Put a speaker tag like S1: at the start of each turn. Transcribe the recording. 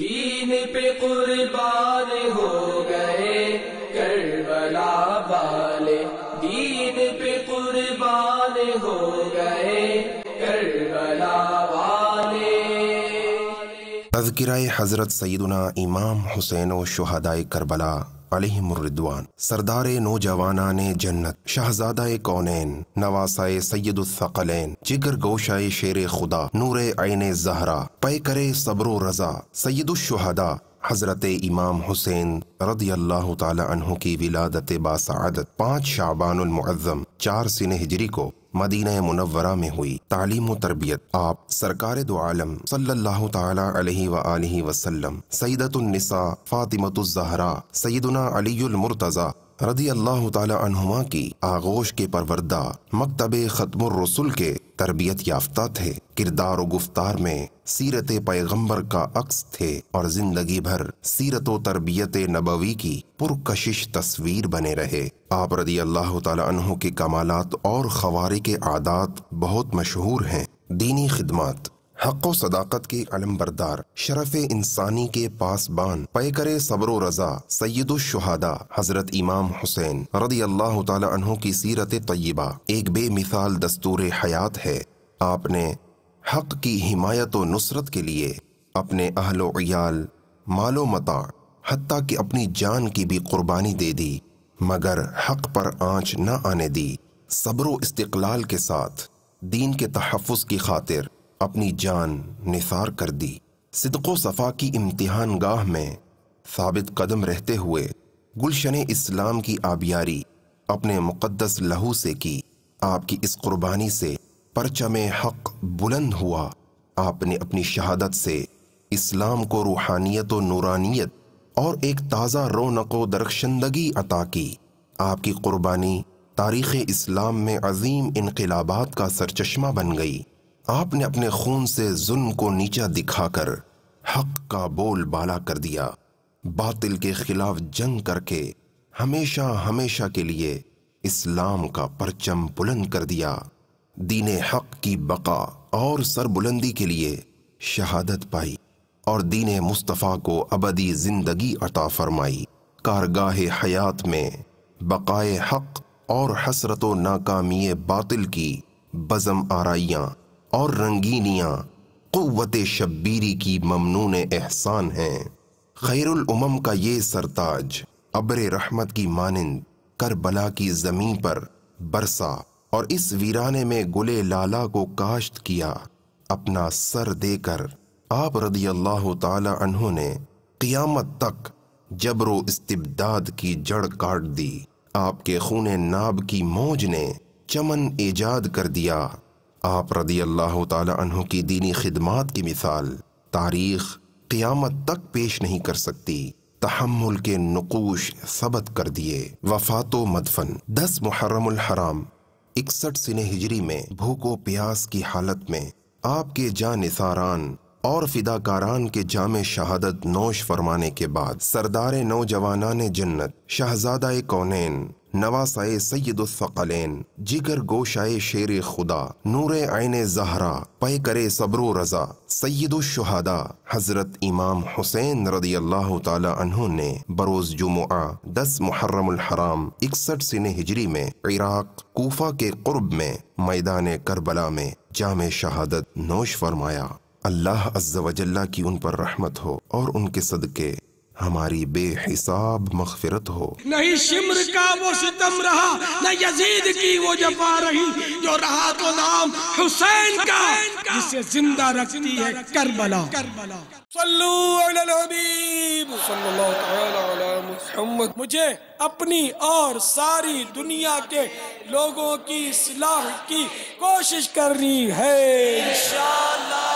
S1: दीन पे कुर्बान हो गए करबला वाले दीन पे कुर्बान हो गए करबला वाले तजकिरा हज़रत सैदुना इमाम हुसैन शहदाय करबला अलहमरिदवान सरदार नौजवाना ने जन्नत शहजादा कौनैन नवासाए सैदुलसकलैन जिगर गोशाए शेर खुदा नूर आयन जहरा पे करे सब्र रजा सैदुलशहदा हज़रत इमाम हुसैन रदी अल्लाह तहों की विलादत बासदत पाँच शाबानमज़म चार सिन हिजरी को मदीना मुनवरा में हुई तालीम तरबियत आप सरकार दो आलम सल्लल्लाहु वसल्लम सईदतुलनिसा फ़ातिमतुलजहरा सईदना अलीमरतज़ा रदी अल्लाह तुमा की आगोश के परवरदा मकतब रसुल के तरबियत याफ्ता थे किरदार गुफ्तार में सीरत पैगम्बर का अक्स थे और जिंदगी भर सीरत तरबियत नबवी की पुरकशिश तस्वीर बने रहे आप रदी अल्लाह तहों के कमालत और खवारी के आदात बहुत मशहूर हैं दीनी खिदमत हक व सदाकत के अलम्बरदार शरफ इंसानी के पास बान पासबान पैकर सब्र रज़ा सैदुलशहादा हज़रत इमाम हुसैन रदी अल्लाह तहों की सीरत तय्यबा एक बे मिसाल दस्तूर हयात है आपने हक की हिमायत व नुसरत के लिए अपने अहलोयाल मालो मता हती कि अपनी जान की भी कुर्बानी दे दी मगर हक पर आँच न आने दी सब्र इस्तलाल के साथ दीन के तहफ़ की खातिर अपनी जान निसार कर दी सिदको सफ़ा की इम्तिहान गाह में साबित कदम रहते हुए गुलशन इस्लाम की आबियारी अपने मुक़दस लहू से की आपकी इस कुर्बानी से परचम हक बुलंद हुआ आपने अपनी शहादत से इस्लाम को रूहानियत व नूरानियत और एक ताज़ा रौनक दरख्शंदगी अता की आपकी कुर्बानी तारीख़ इस्लाम में अजीम इनकलाबात का सरचश्मा बन गई आपने अपने खून से जुल्म को नीचा दिखाकर हक का बोल बाला कर दिया बातिल के खिलाफ जंग करके हमेशा हमेशा के लिए इस्लाम का परचम बुलंद कर दिया दीन हक की बका और सरबुलंदी के लिए शहादत पाई और दीन मुस्तफ़ा को अबदी ज़िंदगी अता फरमाई कारगाह हयात में बकाए हक और हसरत नाकामी बातिल की बज़म आराइयाँ और रंगीनिया कुत शब्बीरी की ममनून एहसान हैं उमम का ये सरताज अब्र रहमत की मानंद करबला की ज़मीन पर बरसा और इस वीराने में गुले लाला को काश्त किया अपना सर देकर आप रदी अल्लाह तहों ने क़ियामत तक जबरो इस्तबदाद की जड़ काट दी आपके खून नाब की मौज ने चमन ईजाद कर दिया आप रदी अल्लाह तु की दीनी खदमात की मिसाल तारीख क्यामत तक पेश नहीं कर सकती तहमुल के नकूश सबत कर दिए वफात मदफन दस मुहर्रमराम इकसठ सिन हिजरी में भूखो प्यास की हालत में आपके जा निसारान और फिदाकारान के जाम शहादत नोश फरमाने के बाद सरदार नौजवाना ने जन्नत शहजादा कौनैन नवासाए सैदुल्फ़कलैन जिगर गोशाए शेर खुदा नूर आयन जहरा पय करे सब्र रज़ा सैदुलशहदा हज़रत इमाम हुसैन रदी अल्लाह तहों ने बरोज़ जुमुआ दस मुहर्रम हराम इकसठ सिन हिजरी में इराक़ कोफा के कुर्ब में मैदान करबला में जाम शहादत नोश फरमाया अल्लाह अज्जा की उन पर रहमत हो और उनके सदक़े हमारी बेहिसाब मगफिरत हो नहीं शिमर का वो सितम रहा न यजीद की वो जफा रही जो रहा तो नाम हुसैन का जिसे जिंदा रखती है करबला करबला मुझे अपनी और सारी दुनिया के लोगों की सलाह की कोशिश करनी है इंशाल्लाह